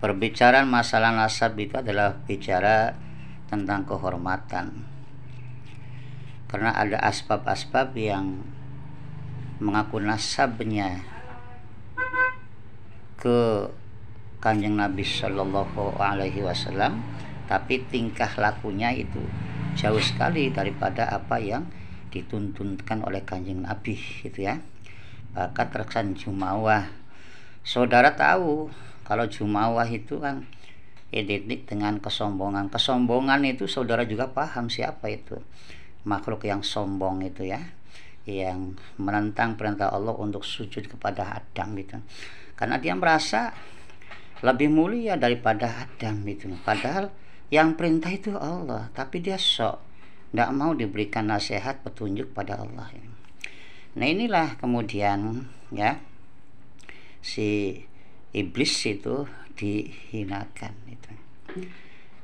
Perbicaraan masalah nasab itu adalah bicara tentang kehormatan. Karena ada asbab-asbab yang mengaku nasabnya ke Kanjeng Nabi Shallallahu alaihi wasallam, tapi tingkah lakunya itu jauh sekali daripada apa yang dituntunkan oleh Kanjeng Nabi gitu ya. Maka terkesan jumawah. Saudara tahu kalau jumawah itu kan identik dengan kesombongan. Kesombongan itu saudara juga paham siapa itu. Makhluk yang sombong itu ya. Yang menentang perintah Allah untuk sujud kepada Adam gitu. Karena dia merasa lebih mulia daripada Adam gitu. Padahal yang perintah itu Allah, tapi dia sok tidak mau diberikan nasihat petunjuk pada Allah. Nah inilah kemudian ya si iblis itu dihinakan itu.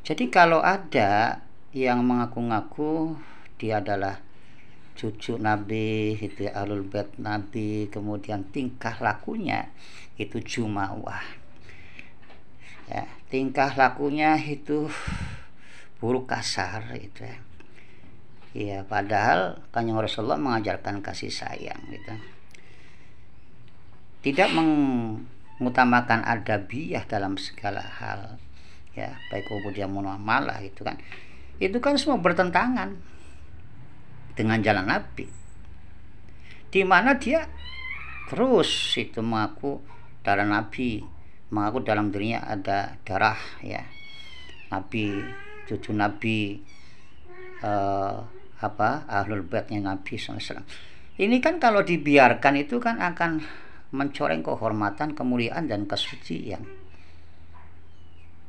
Jadi kalau ada yang mengaku-ngaku dia adalah cucu Nabi, itu ya, alul bait Nabi, kemudian tingkah lakunya itu jumawah. Ya, tingkah lakunya itu buruk kasar itu ya. ya padahal Kanjeng Rasulullah mengajarkan kasih sayang gitu. Tidak meng mengutamakan adabiah dalam segala hal ya baik umur dia muamalah itu kan itu kan semua bertentangan dengan jalan Nabi di mana dia terus itu mengaku darah Nabi mengaku dalam dirinya ada darah ya Nabi cucu Nabi eh, apa ahlul baitnya Nabi SAW ini kan kalau dibiarkan itu kan akan mencoreng kehormatan, kemuliaan dan kesucian.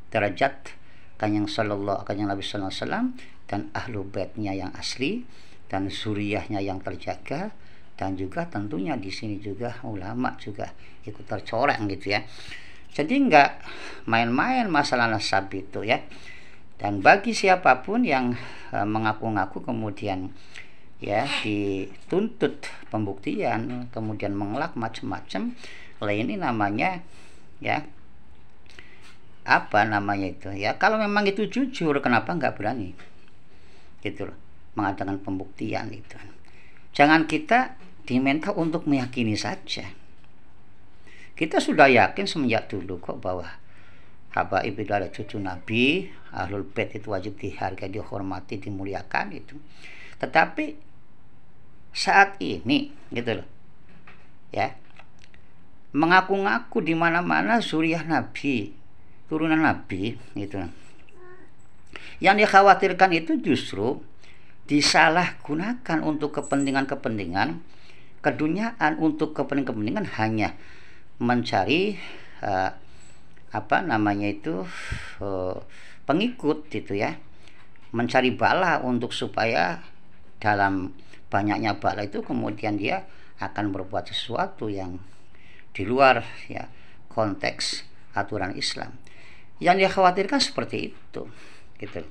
Derajat kanyang sallallahu kanyang Nabi sallallahu alaihi wasallam dan ahlu baitnya yang asli dan suriahnya yang terjaga dan juga tentunya di sini juga ulama juga ikut tercoreng gitu ya. Jadi enggak main-main masalah nasab itu ya. Dan bagi siapapun yang e, mengaku-ngaku kemudian ya dituntut pembuktian kemudian mengelak macam-macam lah ini namanya ya apa namanya itu ya kalau memang itu jujur kenapa nggak berani gitu loh mengatakan pembuktian itu jangan kita diminta untuk meyakini saja kita sudah yakin semenjak dulu kok bahwa haba itu ada cucu Nabi, Ahlul Bait itu wajib dihargai, dihormati, dimuliakan itu. Tetapi saat ini gitu loh. Ya. Mengaku-ngaku di mana-mana suriah nabi, turunan nabi gitu loh. Yang dikhawatirkan itu justru disalahgunakan untuk kepentingan-kepentingan keduniaan untuk kepentingan-kepentingan hanya mencari uh, apa namanya itu uh, pengikut gitu ya mencari bala untuk supaya dalam banyaknya bala itu kemudian dia akan berbuat sesuatu yang di luar ya konteks aturan Islam. Yang dia khawatirkan seperti itu, gitu.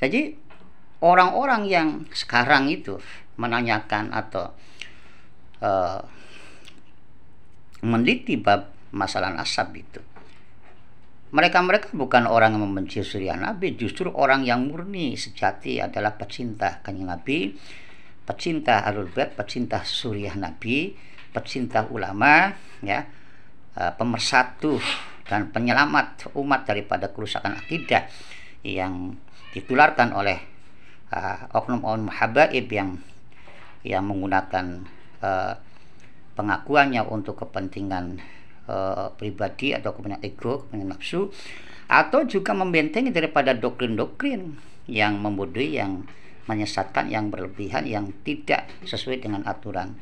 Jadi orang-orang yang sekarang itu menanyakan atau uh, meneliti bab masalah nasab itu mereka-mereka bukan orang yang membenci surya Nabi, justru orang yang murni sejati adalah pecinta kanyi Nabi, pecinta alul Bait, pecinta surya Nabi, pecinta ulama, ya, e, pemersatu dan penyelamat umat daripada kerusakan akidah yang ditularkan oleh uh, e, oknum-oknum habaib yang yang menggunakan uh, pengakuannya untuk kepentingan Eh, pribadi atau kepentingan ego, kepentingan nafsu atau juga membentengi daripada doktrin-doktrin yang membodohi, yang menyesatkan, yang berlebihan, yang tidak sesuai dengan aturan.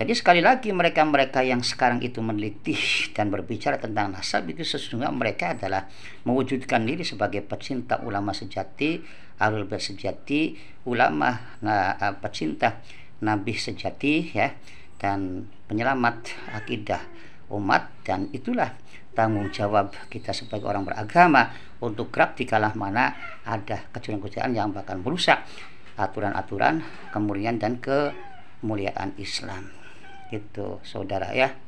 Jadi sekali lagi mereka-mereka yang sekarang itu meneliti dan berbicara tentang nasab itu sesungguhnya mereka adalah mewujudkan diri sebagai pecinta ulama sejati, alul sejati, ulama nah, pecinta nabi sejati ya dan penyelamat akidah umat dan itulah tanggung jawab kita sebagai orang beragama untuk kerap di kalah mana ada kecurangan-kecurangan yang bahkan merusak aturan-aturan kemurnian dan kemuliaan Islam. Itu saudara ya.